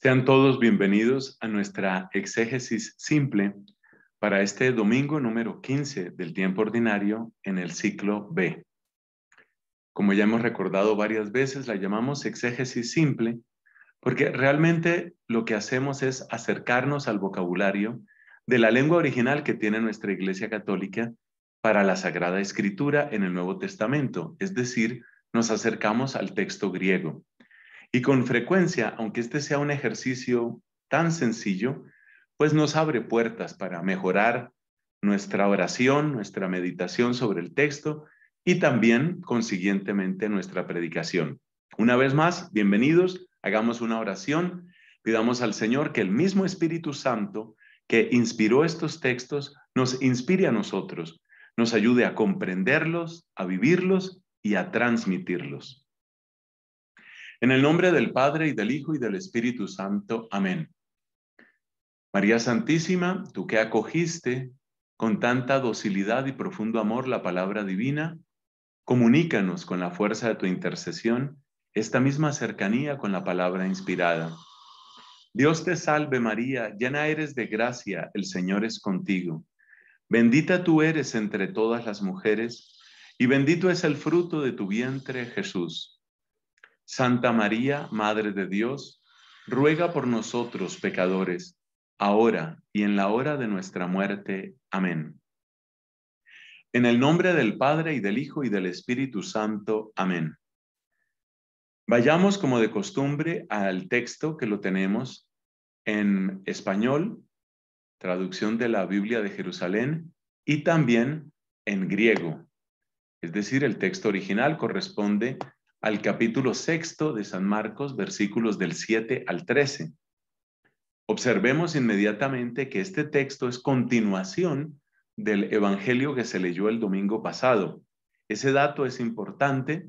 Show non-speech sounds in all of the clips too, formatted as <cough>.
Sean todos bienvenidos a nuestra exégesis simple para este domingo número 15 del tiempo ordinario en el ciclo B. Como ya hemos recordado varias veces, la llamamos exégesis simple porque realmente lo que hacemos es acercarnos al vocabulario de la lengua original que tiene nuestra Iglesia Católica para la Sagrada Escritura en el Nuevo Testamento, es decir, nos acercamos al texto griego. Y con frecuencia, aunque este sea un ejercicio tan sencillo, pues nos abre puertas para mejorar nuestra oración, nuestra meditación sobre el texto y también, consiguientemente, nuestra predicación. Una vez más, bienvenidos, hagamos una oración, pidamos al Señor que el mismo Espíritu Santo que inspiró estos textos nos inspire a nosotros, nos ayude a comprenderlos, a vivirlos y a transmitirlos. En el nombre del Padre y del Hijo y del Espíritu Santo. Amén. María Santísima, tú que acogiste con tanta docilidad y profundo amor la palabra divina, comunícanos con la fuerza de tu intercesión esta misma cercanía con la palabra inspirada. Dios te salve María, llena eres de gracia, el Señor es contigo. Bendita tú eres entre todas las mujeres, y bendito es el fruto de tu vientre, Jesús. Santa María, Madre de Dios, ruega por nosotros pecadores, ahora y en la hora de nuestra muerte. Amén. En el nombre del Padre y del Hijo y del Espíritu Santo. Amén. Vayamos como de costumbre al texto que lo tenemos en español, traducción de la Biblia de Jerusalén, y también en griego. Es decir, el texto original corresponde al capítulo sexto de San Marcos, versículos del 7 al 13. Observemos inmediatamente que este texto es continuación del Evangelio que se leyó el domingo pasado. Ese dato es importante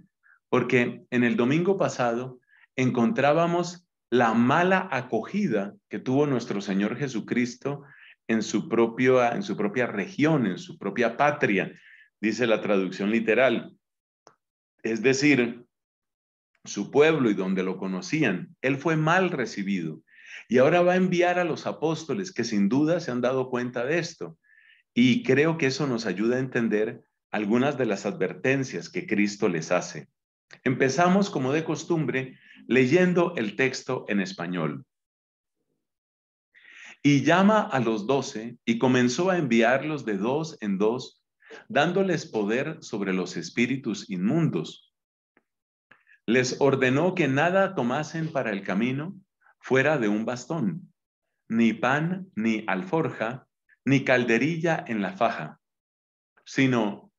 porque en el domingo pasado encontrábamos la mala acogida que tuvo nuestro Señor Jesucristo en su, en su propia región, en su propia patria, dice la traducción literal. Es decir, su pueblo y donde lo conocían. Él fue mal recibido. Y ahora va a enviar a los apóstoles que sin duda se han dado cuenta de esto. Y creo que eso nos ayuda a entender algunas de las advertencias que Cristo les hace. Empezamos, como de costumbre, leyendo el texto en español. Y llama a los doce y comenzó a enviarlos de dos en dos, dándoles poder sobre los espíritus inmundos les ordenó que nada tomasen para el camino fuera de un bastón, ni pan, ni alforja, ni calderilla en la faja, sino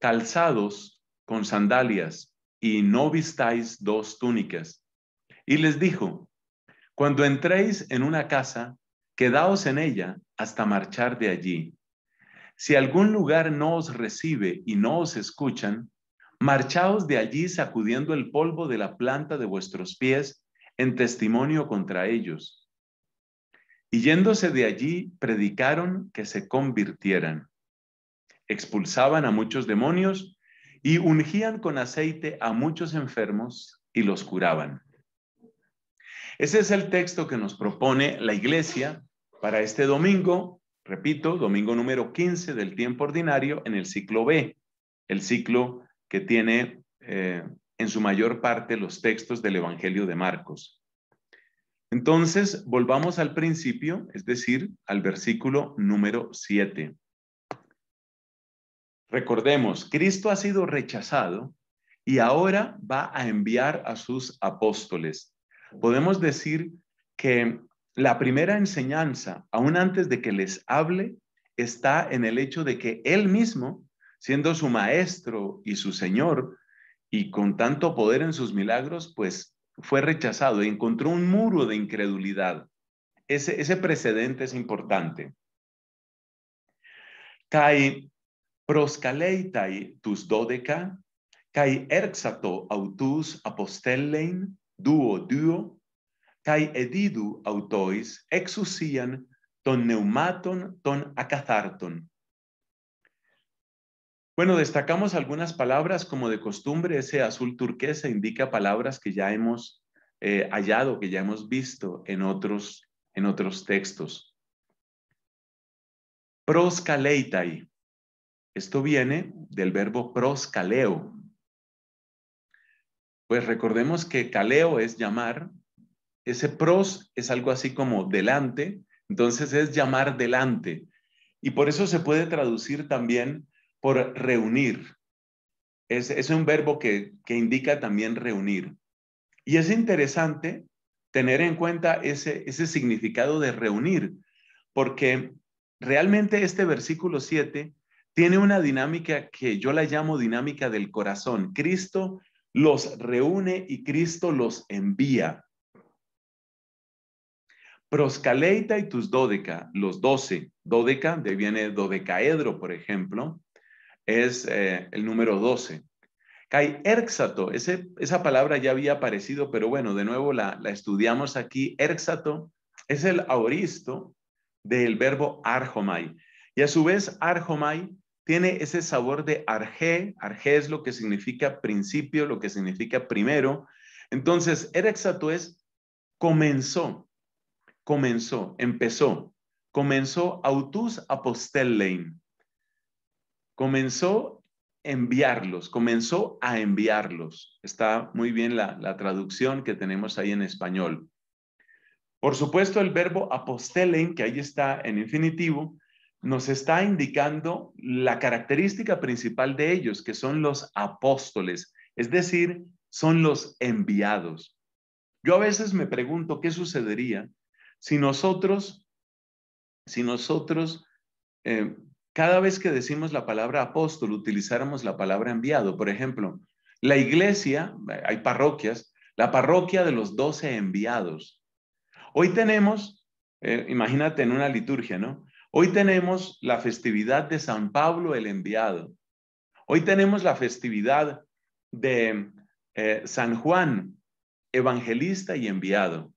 calzados con sandalias y no vistáis dos túnicas. Y les dijo, cuando entréis en una casa, quedaos en ella hasta marchar de allí. Si algún lugar no os recibe y no os escuchan, Marchaos de allí sacudiendo el polvo de la planta de vuestros pies en testimonio contra ellos. Y yéndose de allí, predicaron que se convirtieran. Expulsaban a muchos demonios y ungían con aceite a muchos enfermos y los curaban. Ese es el texto que nos propone la iglesia para este domingo, repito, domingo número 15 del tiempo ordinario en el ciclo B, el ciclo que tiene eh, en su mayor parte los textos del Evangelio de Marcos. Entonces, volvamos al principio, es decir, al versículo número 7. Recordemos, Cristo ha sido rechazado y ahora va a enviar a sus apóstoles. Podemos decir que la primera enseñanza, aún antes de que les hable, está en el hecho de que Él mismo siendo su maestro y su Señor, y con tanto poder en sus milagros, pues fue rechazado y encontró un muro de incredulidad. Ese, precedente es importante. Kai proscaleitai tus dodeca, kai erxato autus apostellein, duo duo, kai edidu autois exusian ton neumaton ton acatharton. Bueno, destacamos algunas palabras, como de costumbre, ese azul turquesa indica palabras que ya hemos eh, hallado, que ya hemos visto en otros, en otros textos. Proscaleitai. Esto viene del verbo proscaleo. Pues recordemos que kaleo es llamar, ese pros es algo así como delante, entonces es llamar delante. Y por eso se puede traducir también por reunir. Es, un verbo que, indica también reunir. Y es interesante tener en cuenta ese, ese significado de reunir, porque realmente este versículo 7 tiene una dinámica que yo la llamo dinámica del corazón. Cristo los reúne y Cristo los envía. Proscaleita y tus dodeca, los doce. Dodeca, de viene dodecaedro, por ejemplo es eh, el número 12. Kai Erxato, esa palabra ya había aparecido, pero bueno, de nuevo la, estudiamos aquí. Erxato es el auristo del verbo arjomai. Y a su vez, arjomai tiene ese sabor de arge. Arge es lo que significa principio, lo que significa primero. Entonces, erxato es comenzó, comenzó, empezó, comenzó autus apostellein comenzó a enviarlos, comenzó a enviarlos. Está muy bien la, traducción que tenemos ahí en español. Por supuesto, el verbo apostelen, que ahí está en infinitivo, nos está indicando la característica principal de ellos, que son los apóstoles, es decir, son los enviados. Yo a veces me pregunto qué sucedería si nosotros, si nosotros eh, cada vez que decimos la palabra apóstol utilizáramos la palabra enviado. Por ejemplo, la iglesia, eh, hay parroquias, la parroquia de los doce enviados. Hoy tenemos, eh, imagínate en una liturgia, ¿no? Hoy tenemos la festividad de San Pablo el enviado. Hoy tenemos la festividad de eh, San Juan, evangelista y enviado.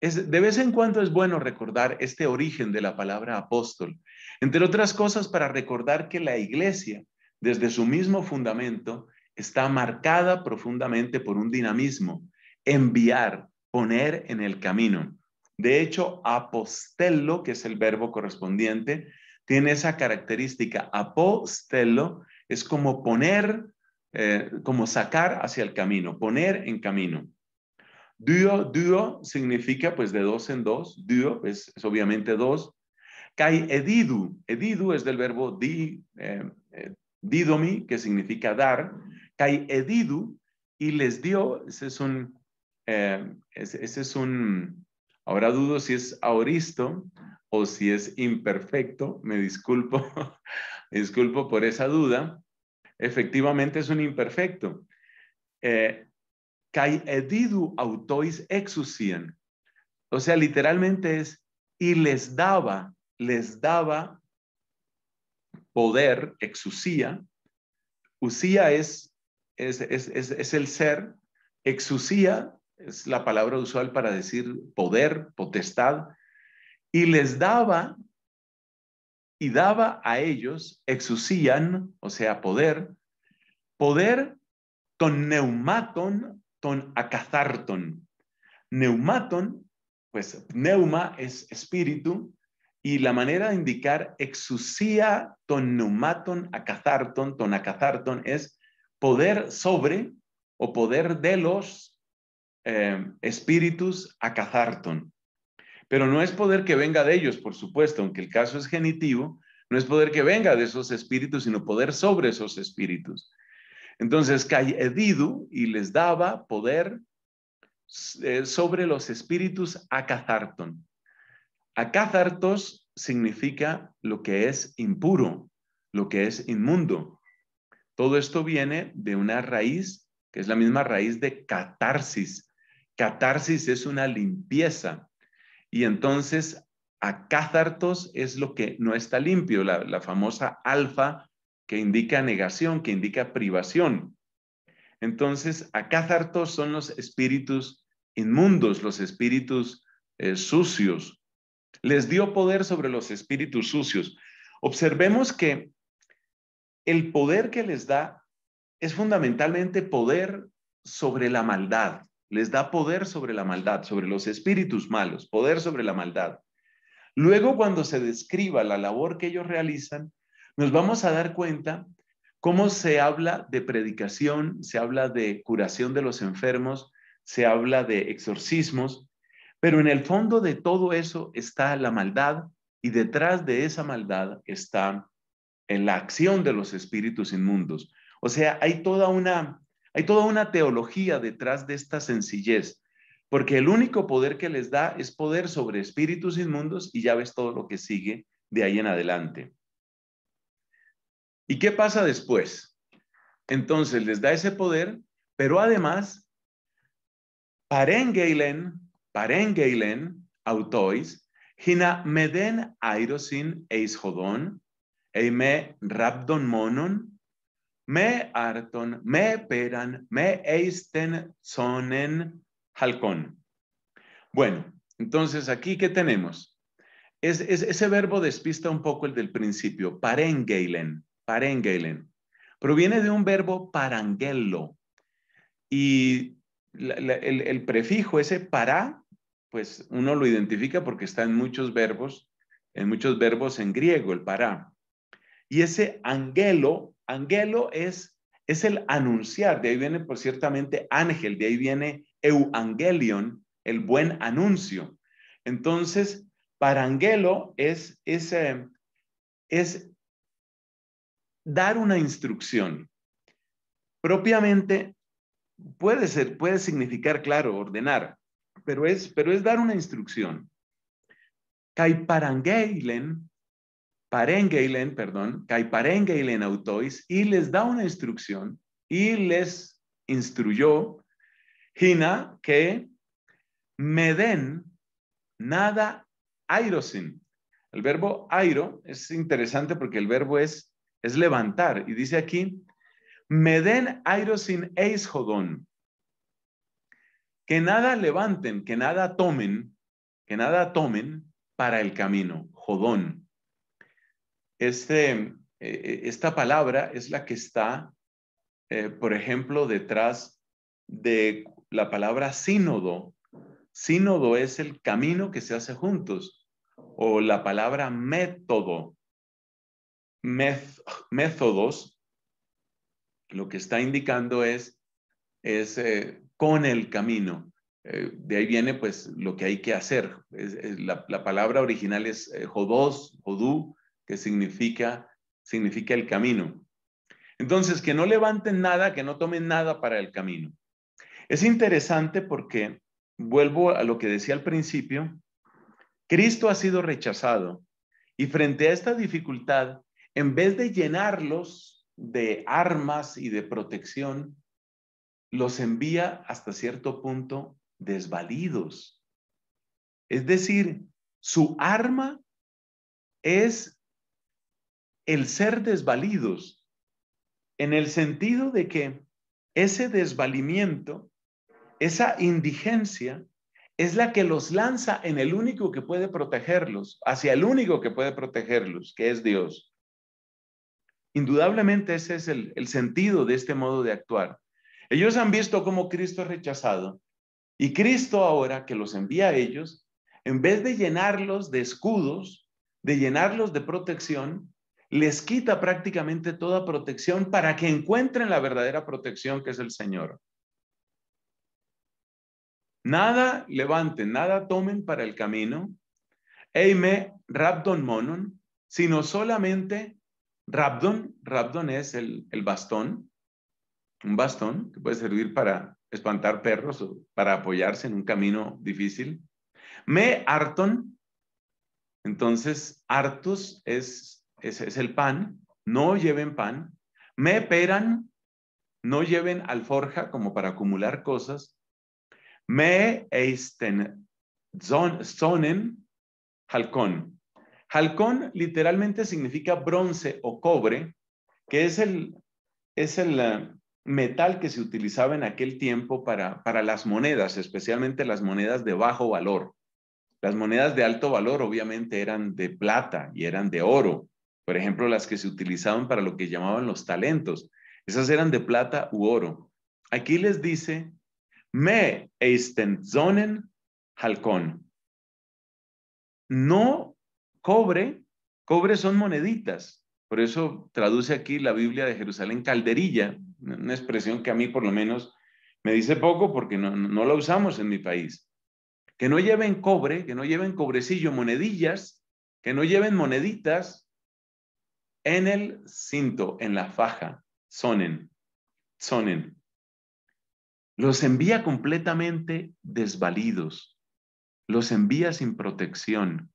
de vez en cuando es bueno recordar este origen de la palabra apóstol, entre otras cosas, para recordar que la iglesia, desde su mismo fundamento, está marcada profundamente por un dinamismo, enviar, poner en el camino. De hecho, apostello, que es el verbo correspondiente, tiene esa característica. Apostello es como poner, eh, como sacar hacia el camino, poner en camino. Duo, duo significa pues de dos en dos. Duo es obviamente dos. Kai edidu. Edidu es del verbo di, eh, eh, didomi, que significa dar. Kai edidu y les dio, ese es un, eh, ese, es un, ahora dudo si es aoristo o si es imperfecto, me disculpo, <laughs> disculpo por esa duda. Efectivamente es un imperfecto. Kai edidu autois exusien. O sea, literalmente es, y les daba les daba poder, exusía. Usía es, es, el ser, exusía es la palabra usual para decir poder, potestad, y les daba y daba a ellos exusían, o sea, poder, poder con neumaton, ton acazarton. Neumaton, pues neuma es espíritu, y la manera de indicar exusia ton a acazarton, ton acazarton, es poder sobre o poder de los eh, espíritus a acazarton. Pero no es poder que venga de ellos, por supuesto, aunque el caso es genitivo, no es poder que venga de esos espíritus, sino poder sobre esos espíritus. Entonces, edidu, y les daba poder eh, sobre los espíritus acazarton. Acázartos significa lo que es impuro, lo que es inmundo. Todo esto viene de una raíz que es la misma raíz de catarsis. Catarsis es una limpieza. Y entonces, acázartos es lo que no está limpio, la, famosa alfa que indica negación, que indica privación. Entonces, acázartos son los espíritus inmundos, los espíritus eh, sucios, les dio poder sobre los espíritus sucios. Observemos que el poder que les da es fundamentalmente poder sobre la maldad. Les da poder sobre la maldad, sobre los espíritus malos, poder sobre la maldad. Luego, cuando se describa la labor que ellos realizan, nos vamos a dar cuenta cómo se habla de predicación, se habla de curación de los enfermos, se habla de exorcismos, pero en el fondo de todo eso está la maldad y detrás de esa maldad está en la acción de los espíritus inmundos. O sea, hay toda una, hay toda una teología detrás de esta sencillez, porque el único poder que les da es poder sobre espíritus inmundos y ya ves todo lo que sigue de ahí en adelante. ¿Y qué pasa después? Entonces les da ese poder, pero además, Parengeilen parengeilen autois, gina, meden airosin eishodon, eime rabdon monon, me arton, me peran, me eisten sonen halcón. Bueno, entonces aquí, ¿qué tenemos? Es, ese verbo despista un poco el del principio, parengeilen, parengeilen. Proviene de un verbo parangelo y el, el prefijo ese para pues uno lo identifica porque está en muchos verbos, en muchos verbos en griego, el para. Y ese angelo, angelo es, es el anunciar, de ahí viene por pues, ciertamente ángel, de ahí viene euangelion, el buen anuncio. Entonces, para angelo es, es, eh, es dar una instrucción. Propiamente puede ser, puede significar, claro, ordenar, pero es, pero es dar una instrucción. Caiparangeilen, parengeilen, perdón, caiparengeilen autois, y les da una instrucción y les instruyó, Hina, que me den nada airosin. El verbo airo es interesante porque el verbo es, es levantar, y dice aquí, me den airosin eishodon que nada levanten, que nada tomen, que nada tomen para el camino, jodón. Este, eh, eh, esta palabra es la que está, eh, por ejemplo, detrás de la palabra sínodo. Sínodo es el camino que se hace juntos, o la palabra método. métodos, lo que está indicando es es eh, con el camino. Eh, de ahí viene pues lo que hay que hacer. la, palabra original es eh, jodós, jodos, jodú, que significa, significa el camino. Entonces, que no levanten nada, que no tomen nada para el camino. Es interesante porque, vuelvo a lo que decía al principio, Cristo ha sido rechazado y frente a esta dificultad, en vez de llenarlos de armas y de protección, los envía hasta cierto punto desvalidos. Es decir, su arma es el ser desvalidos, en el sentido de que ese desvalimiento, esa indigencia, es la que los lanza en el único que puede protegerlos, hacia el único que puede protegerlos, que es Dios. Indudablemente ese es el, el sentido de este modo de actuar. Ellos han visto cómo Cristo ha rechazado y Cristo ahora que los envía a ellos, en vez de llenarlos de escudos, de llenarlos de protección, les quita prácticamente toda protección para que encuentren la verdadera protección que es el Señor. Nada levanten, nada tomen para el camino, eime rabdon monon, sino solamente rabdon, rabdon es el bastón, un bastón que puede servir para espantar perros o para apoyarse en un camino difícil. Me arton. entonces artus es, es, el pan, no lleven pan. Me peran, no lleven alforja como para acumular cosas. Me eisten sonen halcón. Halcón literalmente significa bronce o cobre, que es el, es el, eh, metal que se utilizaba en aquel tiempo para, las monedas, especialmente las monedas de bajo valor. Las monedas de alto valor obviamente eran de plata y eran de oro. Por ejemplo, las que se utilizaban para lo que llamaban los talentos. Esas eran de plata u oro. Aquí les dice, me eistenzonen halcón. No cobre, cobre son moneditas. Por eso traduce aquí la Biblia de Jerusalén calderilla, una expresión que a mí por lo menos me dice poco porque no, no la usamos en mi país. Que no lleven cobre, que no lleven cobrecillo, monedillas, que no lleven moneditas en el cinto, en la faja, sonen, sonen. Los envía completamente desvalidos, los envía sin protección.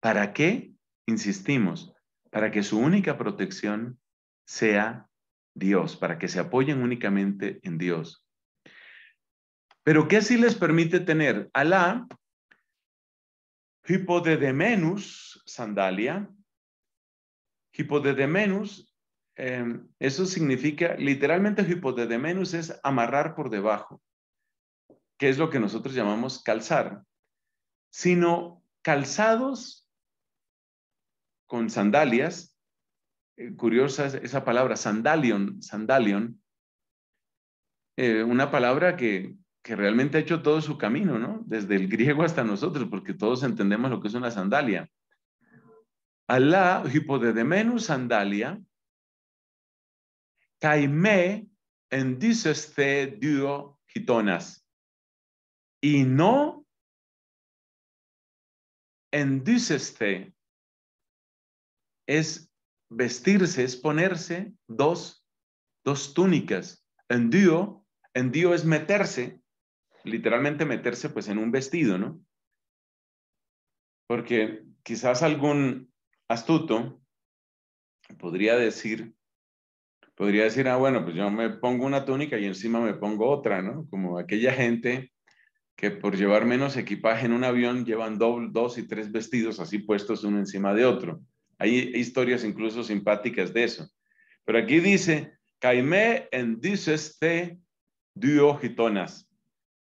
¿Para qué? Insistimos, para que su única protección sea Dios, para que se apoyen únicamente en Dios. Pero ¿qué sí les permite tener? Alá, hipodedemenus, sandalia, hipodedemenus, eh, eso significa, literalmente hipodedemenus es amarrar por debajo, que es lo que nosotros llamamos calzar, sino calzados con sandalias. Eh, curiosa esa palabra, sandalion, sandalion. Eh, una palabra que, que realmente ha hecho todo su camino, ¿no? Desde el griego hasta nosotros, porque todos entendemos lo que es una sandalia. Alá, hipodedemenu sandalia, caime, en dio gitonas. Y no en es vestirse, es ponerse dos, dos túnicas. En dio, en dio es meterse, literalmente meterse pues en un vestido, ¿no? Porque quizás algún astuto podría decir, podría decir, ah, bueno, pues yo me pongo una túnica y encima me pongo otra, ¿no? Como aquella gente que por llevar menos equipaje en un avión llevan dos y tres vestidos así puestos uno encima de otro. Hay historias incluso simpáticas de eso. Pero aquí dice, «Caime en diogitonas.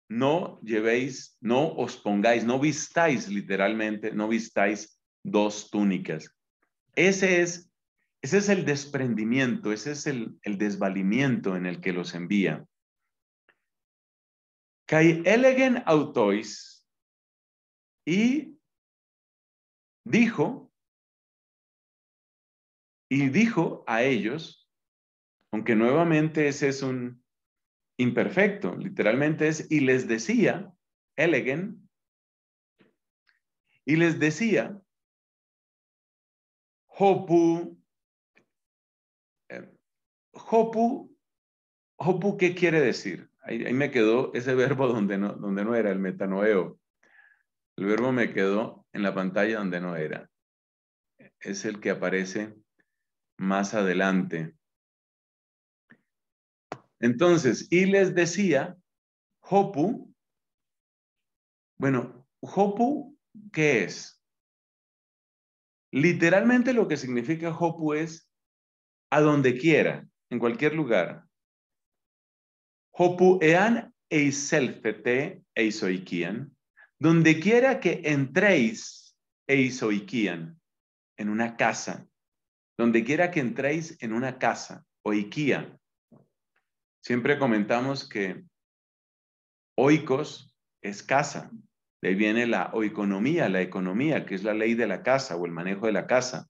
No llevéis, no os pongáis, no vistáis literalmente, no vistáis dos túnicas. Ese es, ese es el desprendimiento, ese es el, desvalimiento en el que los envía. Kai elegen autois y dijo, y dijo a ellos, aunque nuevamente ese es un imperfecto, literalmente es, y les decía, Elegen, y les decía, Hopu, eh, Hopu, Hopu, ¿qué quiere decir? Ahí, me quedó ese verbo donde no, donde no era, el metanoeo. El verbo me quedó en la pantalla donde no era. Es el que aparece más adelante. Entonces, y les decía, Hopu, bueno, Hopu, ¿qué es? Literalmente lo que significa Hopu es a donde quiera, en cualquier lugar. Hopu ean eiselfete eisoikian, donde quiera que entréis eisoikian, en una casa, donde quiera que entréis en una casa o siempre comentamos que oikos es casa. De ahí viene la oikonomía, la economía, que es la ley de la casa o el manejo de la casa.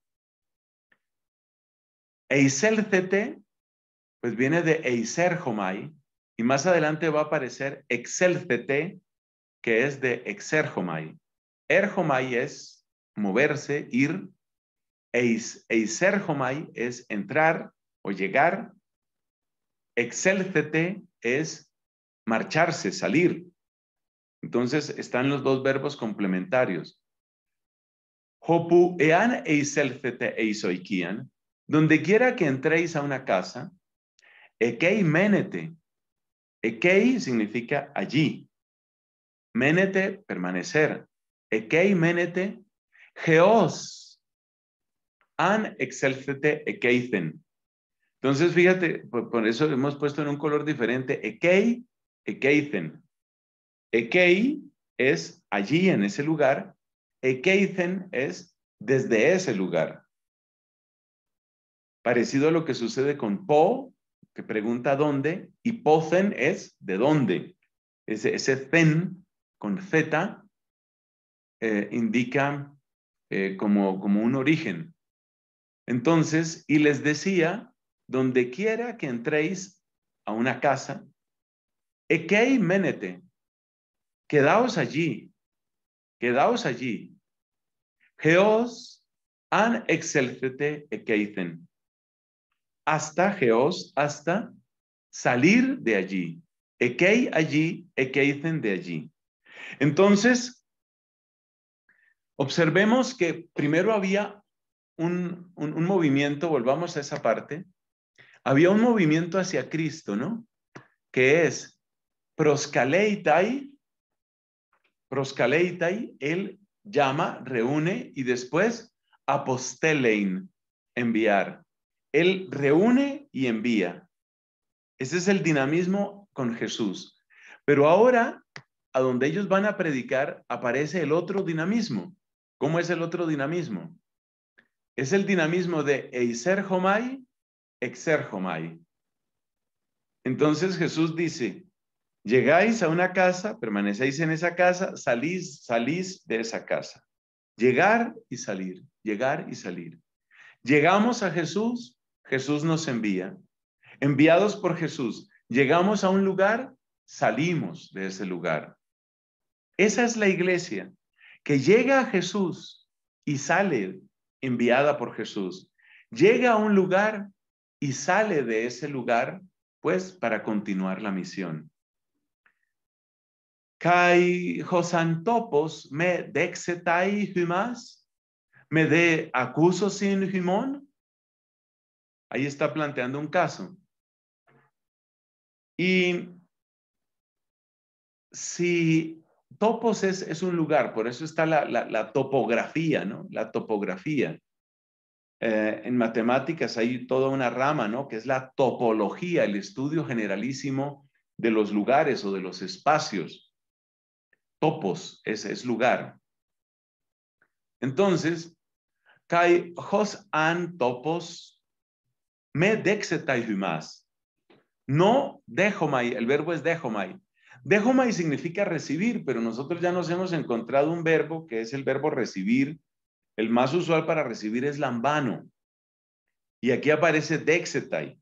Eiselcete, pues viene de eiserjomai, y más adelante va a aparecer excelcete, que es de exerjomai. Erjomai es moverse, ir, Eiserjomai es entrar o llegar. Exélcete es marcharse, salir. Entonces están los dos verbos complementarios. Hopu ean eiselcete eisoikian, donde quiera que entréis a una casa, ekei menete. Ekei significa allí. Menete, permanecer. Ekei menete, geos, an excelcete ekeithen. Entonces, fíjate, por, eso hemos puesto en un color diferente, ekei, ekeithen. Ekei es allí, en ese lugar. Ekeithen es desde ese lugar. Parecido a lo que sucede con po, que pregunta dónde, y pozen es de dónde. Ese, zen con zeta eh, indica eh, como un origen. Entonces, y les decía, donde quiera que entréis a una casa, Ekei menete, quedaos allí, quedaos allí. Geos an excelcete ekeiten. Hasta geos, hasta salir de allí. Ekei allí, ekeiten de allí. Entonces, observemos que primero había un, movimiento, volvamos a esa parte, había un movimiento hacia Cristo, ¿no? Que es proscaleitai, proscaleitai, él llama, reúne y después apostelein, enviar. Él reúne y envía. Ese es el dinamismo con Jesús. Pero ahora, a donde ellos van a predicar, aparece el otro dinamismo. ¿Cómo es el otro dinamismo? Es el dinamismo de Eiser Homai, Exer Homai. Entonces Jesús dice, llegáis a una casa, permanecéis en esa casa, salís, salís de esa casa. Llegar y salir, llegar y salir. Llegamos a Jesús, Jesús nos envía. Enviados por Jesús, llegamos a un lugar, salimos de ese lugar. Esa es la iglesia que llega a Jesús y sale enviada por Jesús, llega a un lugar y sale de ese lugar, pues, para continuar la misión. Kai hosantopos me dexetai humas, me de acuso sin humón. Ahí está planteando un caso. Y si topos es, un lugar, por eso está la, topografía, ¿no? La topografía. Eh, en matemáticas hay toda una rama, ¿no? Que es la topología, el estudio generalísimo de los lugares o de los espacios. Topos es, es lugar. Entonces, kai hos an topos me dexetai humas. No mai. el verbo es dejomai. Dejomai significa recibir, pero nosotros ya nos hemos encontrado un verbo que es el verbo recibir. El más usual para recibir es lambano. Y aquí aparece dexetai.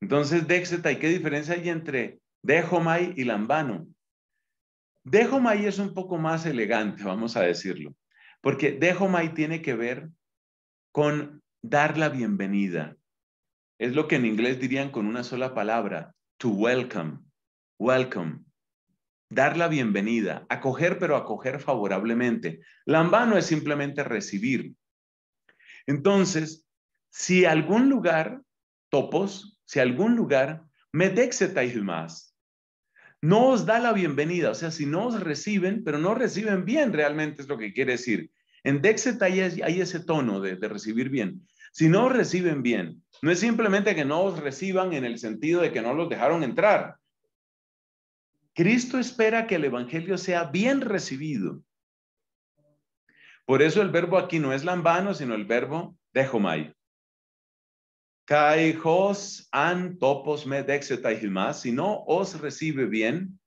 Entonces, dexetai, ¿qué diferencia hay entre dejomai y lambano? Dejomai es un poco más elegante, vamos a decirlo, porque dejomai tiene que ver con dar la bienvenida. Es lo que en inglés dirían con una sola palabra, to welcome welcome, dar la bienvenida, acoger, pero acoger favorablemente. Lambano es simplemente recibir. Entonces, si algún lugar, topos, si algún lugar, y más, no os da la bienvenida, o sea, si no os reciben, pero no reciben bien, realmente es lo que quiere decir. En Dexeta hay, ese tono de, de recibir bien. Si no os reciben bien, no es simplemente que no os reciban en el sentido de que no los dejaron entrar, Cristo espera que el Evangelio sea bien recibido. Por eso el verbo aquí no es lambano, sino el verbo dejomai. Caijos an topos me dexetaihimas, si no os recibe bien,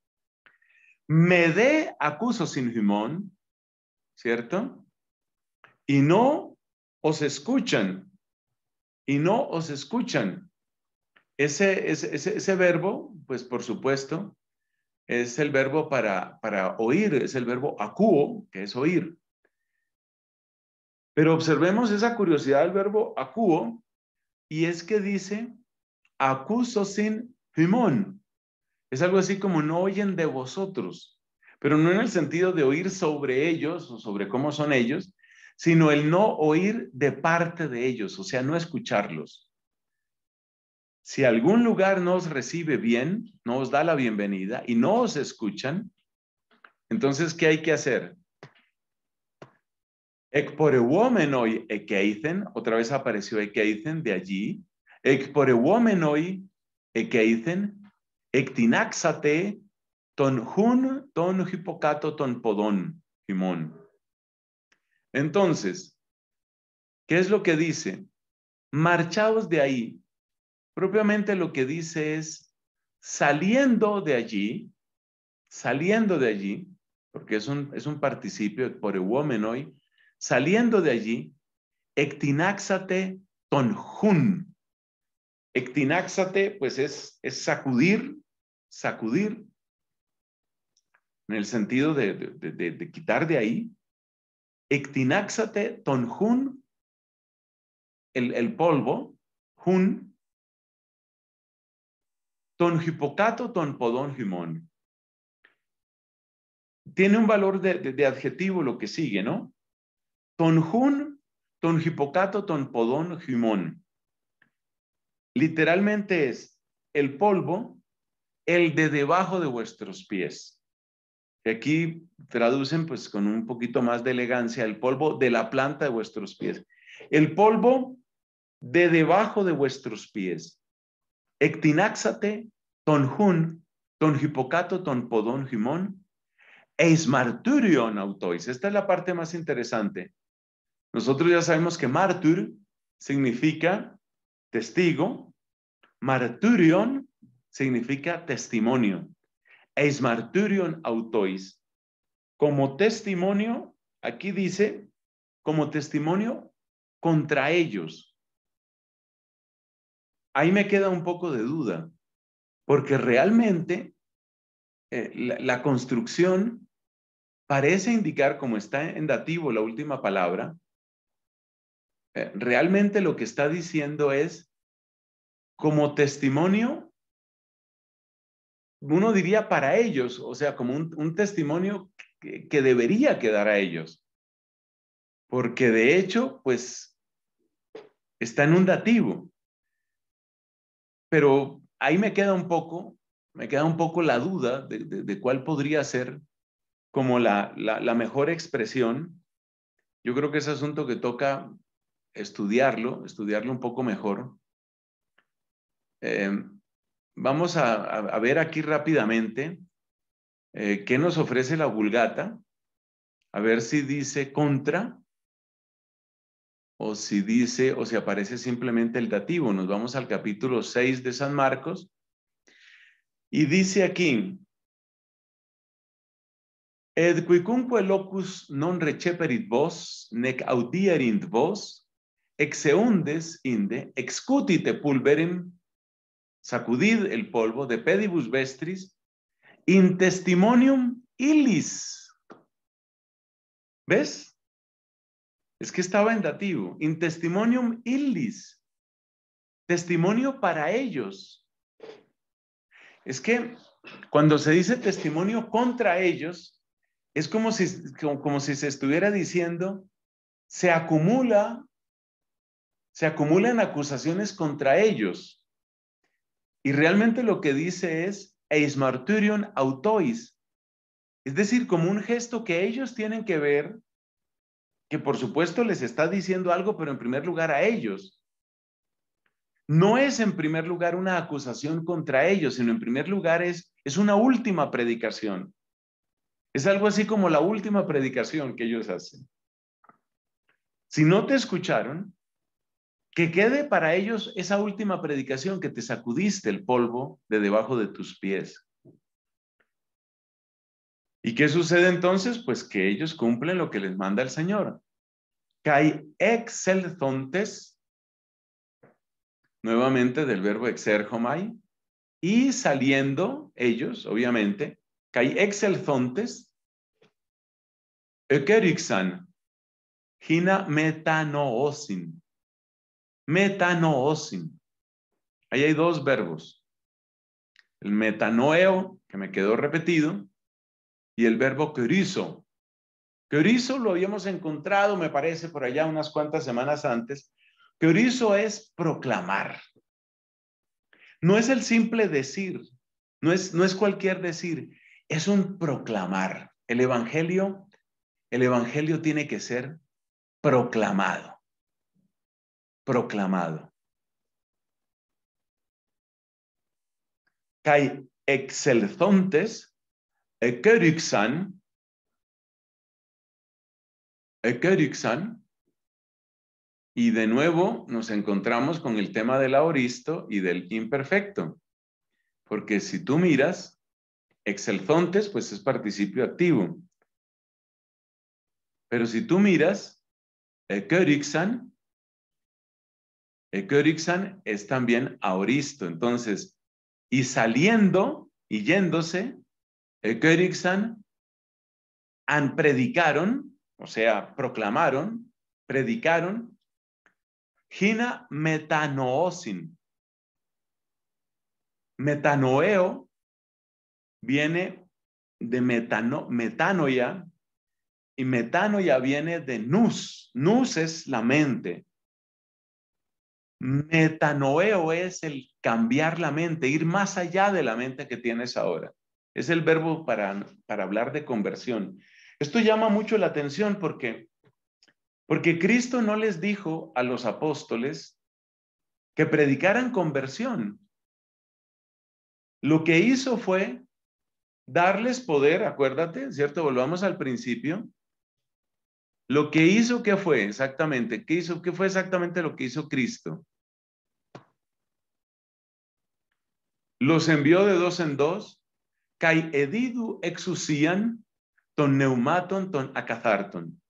me dé acuso sin jimón, ¿cierto? Y no os escuchan, y no os escuchan. ese verbo, pues por supuesto, es el verbo para, oír, es el verbo acuo, que es oír. Pero observemos esa curiosidad del verbo acuo, y es que dice acuso sin fimón. Es algo así como no oyen de vosotros, pero no en el sentido de oír sobre ellos o sobre cómo son ellos, sino el no oír de parte de ellos, o sea, no escucharlos. Si algún lugar no os recibe bien, no os da la bienvenida y no os escuchan, entonces, ¿qué hay que hacer? hoy otra vez apareció ekeithen de allí. Ekporewomenoi ekeithen, ektinaxate ton hun ton hipocato ton podón, jimón. Entonces, ¿qué es lo que dice? Marchaos de ahí, propiamente lo que dice es, saliendo de allí, saliendo de allí, porque es un, es un participio por el woman hoy, saliendo de allí, ectináxate tonjun. Ectináxate, pues es, es sacudir, sacudir, en el sentido de, de, quitar de ahí. Ectináxate tonjun, el, el polvo, jun, Ton hipocato, ton podón Tiene un valor de, adjetivo lo que sigue, ¿no? Ton jun, ton hipocato, ton podón Literalmente es el polvo, el de debajo de vuestros pies. Y aquí traducen pues con un poquito más de elegancia el polvo de la planta de vuestros pies. El polvo de debajo de vuestros pies. Ectinaxate, hipocato ton podón jimón, eis marturion autois. Esta es la parte más interesante. Nosotros ya sabemos que martur significa testigo, marturion significa testimonio. Eis marturion autois. Como testimonio, aquí dice, como testimonio contra ellos, ahí me queda un poco de duda, porque realmente eh, la, construcción parece indicar, como está en dativo la última palabra, eh, realmente lo que está diciendo es, como testimonio, uno diría para ellos, o sea, como un, testimonio que, debería quedar a ellos, porque de hecho, pues, está en un dativo. Pero ahí me queda un poco, me queda un poco la duda de, cuál podría ser como la, mejor expresión. Yo creo que es asunto que toca estudiarlo, estudiarlo un poco mejor. Em, vamos a, ver aquí rápidamente eh, qué nos ofrece la Vulgata, a ver si dice contra o si dice o si aparece simplemente el dativo. Nos vamos al capítulo 6 de San Marcos y dice aquí, Ed quicunque locus non receperit vos, nec audierint vos, exeundes inde, excutite pulverem, sacudid el polvo de pedibus vestris, in testimonium ilis". ¿Ves? Es que estaba en dativo. In testimonium illis. Testimonio para ellos. Es que cuando se dice testimonio contra ellos, es como si, como, si se estuviera diciendo, se acumula, se acumulan acusaciones contra ellos. Y realmente lo que dice es, eis marturion autois. Es decir, como un gesto que ellos tienen que ver que por supuesto les está diciendo algo, pero en primer lugar a ellos. No es en primer lugar una acusación contra ellos, sino en primer lugar es, es una última predicación. Es algo así como la última predicación que ellos hacen. Si no te escucharon, que quede para ellos esa última predicación que te sacudiste el polvo de debajo de tus pies. ¿Y qué sucede entonces? Pues que ellos cumplen lo que les manda el Señor. Kai Excelzontes. nuevamente del verbo exerjomai, y saliendo ellos, obviamente, kai exelzontes, ekerixan, hina metanoosin, metanoosin. Ahí hay dos verbos. El metanoeo, que me quedó repetido, y el verbo kerizo, que lo habíamos encontrado, me parece, por allá unas cuantas semanas antes, que Orizo es proclamar. No es el simple decir, no es, no es cualquier decir, es un proclamar. El Evangelio, el Evangelio tiene que ser proclamado, proclamado. Kai excelzontes, Ekerixan, Y de nuevo nos encontramos con el tema del aoristo y del imperfecto. Porque si tú miras, fontes pues es participio activo. Pero si tú miras, Ekerixan, Ekerixan es también aoristo. Entonces, y saliendo y yéndose, Ekerixan, han predicaron, o sea, proclamaron, predicaron, Hina metanoosin. Metanoeo viene de metano, metanoia y metanoia viene de nus. Nus es la mente. Metanoeo es el cambiar la mente, ir más allá de la mente que tienes ahora. Es el verbo para, para hablar de conversión. Esto llama mucho la atención porque, porque Cristo no les dijo a los apóstoles que predicaran conversión. Lo que hizo fue darles poder, acuérdate, ¿cierto? Volvamos al principio. Lo que hizo, ¿qué fue exactamente? ¿Qué hizo? ¿Qué fue exactamente lo que hizo Cristo? Los envió de dos en dos. Cae edidu exusían ton neumaton, ton acazarton.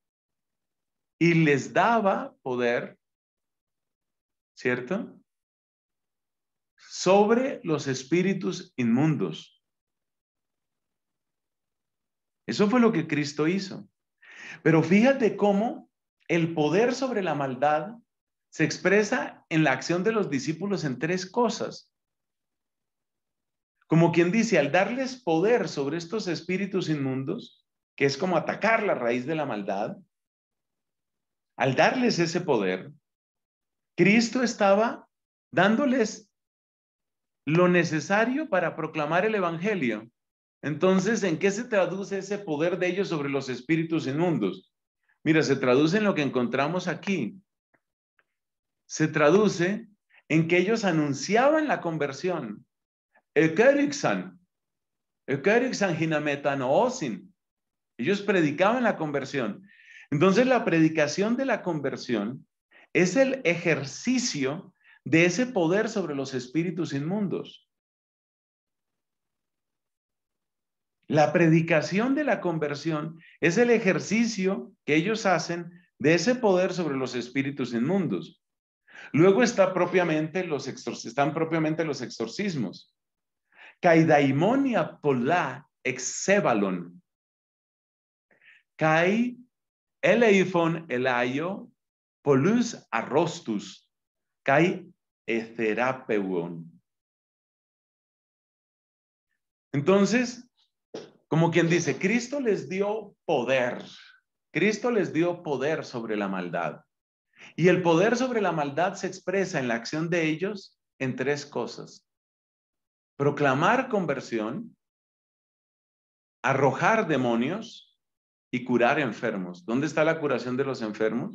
Y les daba poder, ¿cierto? Sobre los espíritus inmundos. Eso fue lo que Cristo hizo. Pero fíjate cómo el poder sobre la maldad se expresa en la acción de los discípulos en tres cosas. Como quien dice, al darles poder sobre estos espíritus inmundos, que es como atacar la raíz de la maldad, al darles ese poder, Cristo estaba dándoles lo necesario para proclamar el Evangelio. Entonces, ¿en qué se traduce ese poder de ellos sobre los espíritus inmundos? Mira, se traduce en lo que encontramos aquí. Se traduce en que ellos anunciaban la conversión. Ekerixan, Ekerixan hinametanoosin. Ellos predicaban la conversión. Entonces la predicación de la conversión es el ejercicio de ese poder sobre los espíritus inmundos. La predicación de la conversión es el ejercicio que ellos hacen de ese poder sobre los espíritus inmundos. Luego está propiamente los están propiamente los exorcismos. Caidaimonia pola exébalon kai eleifon elayo polus arrostus kai etherapeuon. Entonces, como quien dice, Cristo les dio poder. Cristo les dio poder sobre la maldad. Y el poder sobre la maldad se expresa en la acción de ellos en tres cosas. Proclamar conversión, arrojar demonios y curar enfermos. ¿Dónde está la curación de los enfermos?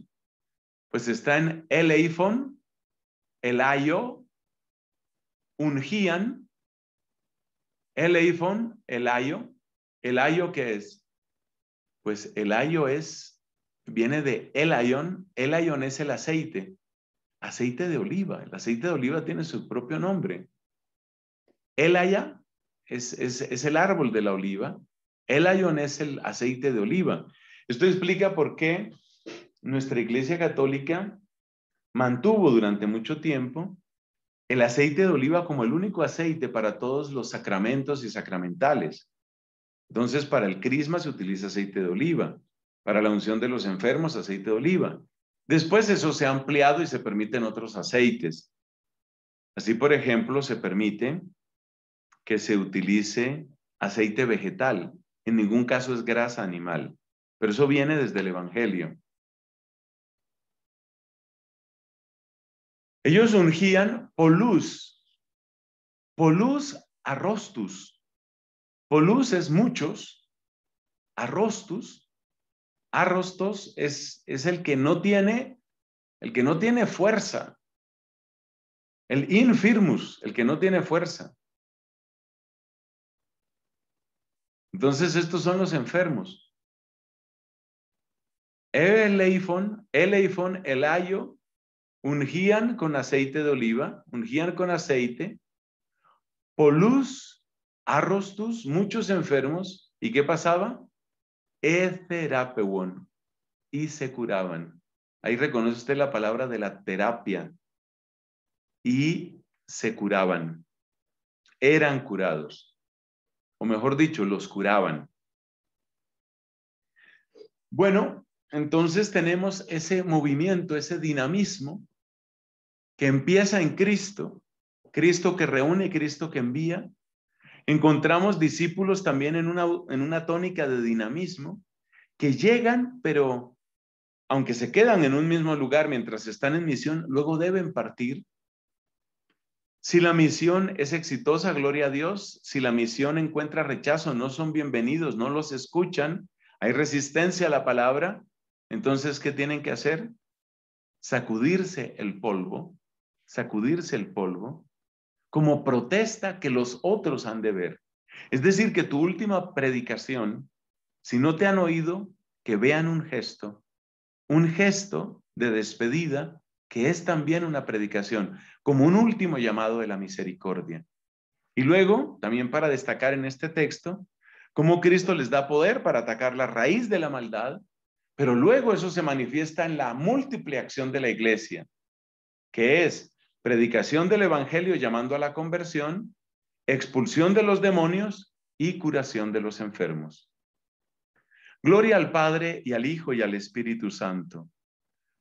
Pues está en el Eifon, el Ayo, ungían, el Eifon, el Ayo. ¿El Ayo qué es? Pues el Ayo es, viene de el Ayón, el Ayón es el aceite, aceite de oliva. El aceite de oliva tiene su propio nombre. El Aya es, es el árbol de la oliva el ayón es el aceite de oliva. Esto explica por qué nuestra Iglesia Católica mantuvo durante mucho tiempo el aceite de oliva como el único aceite para todos los sacramentos y sacramentales. Entonces, para el crisma se utiliza aceite de oliva, para la unción de los enfermos, aceite de oliva. Después eso se ha ampliado y se permiten otros aceites. Así, por ejemplo, se permite que se utilice aceite vegetal, en ningún caso es grasa animal, pero eso viene desde el Evangelio. Ellos ungían polus, polus arrostus. Polus es muchos, arrostus, arrostos es, es el que no tiene, el que no tiene fuerza. El infirmus, el que no tiene fuerza. Entonces, estos son los enfermos. El eleifon, el ayo, ungían con aceite de oliva, ungían con aceite, polus, arrostus, muchos enfermos. ¿Y qué pasaba? Eterapeuón. Y se curaban. Ahí reconoce usted la palabra de la terapia. Y se curaban. Eran curados o mejor dicho, los curaban. Bueno, entonces tenemos ese movimiento, ese dinamismo que empieza en Cristo, Cristo que reúne, Cristo que envía. Encontramos discípulos también en una, en una tónica de dinamismo que llegan, pero aunque se quedan en un mismo lugar mientras están en misión, luego deben partir si la misión es exitosa, gloria a Dios. Si la misión encuentra rechazo, no son bienvenidos, no los escuchan, hay resistencia a la palabra, entonces, ¿qué tienen que hacer? Sacudirse el polvo, sacudirse el polvo como protesta que los otros han de ver. Es decir, que tu última predicación, si no te han oído, que vean un gesto, un gesto de despedida que es también una predicación, como un último llamado de la misericordia. Y luego, también para destacar en este texto, cómo Cristo les da poder para atacar la raíz de la maldad, pero luego eso se manifiesta en la múltiple acción de la iglesia, que es predicación del Evangelio llamando a la conversión, expulsión de los demonios y curación de los enfermos. Gloria al Padre y al Hijo y al Espíritu Santo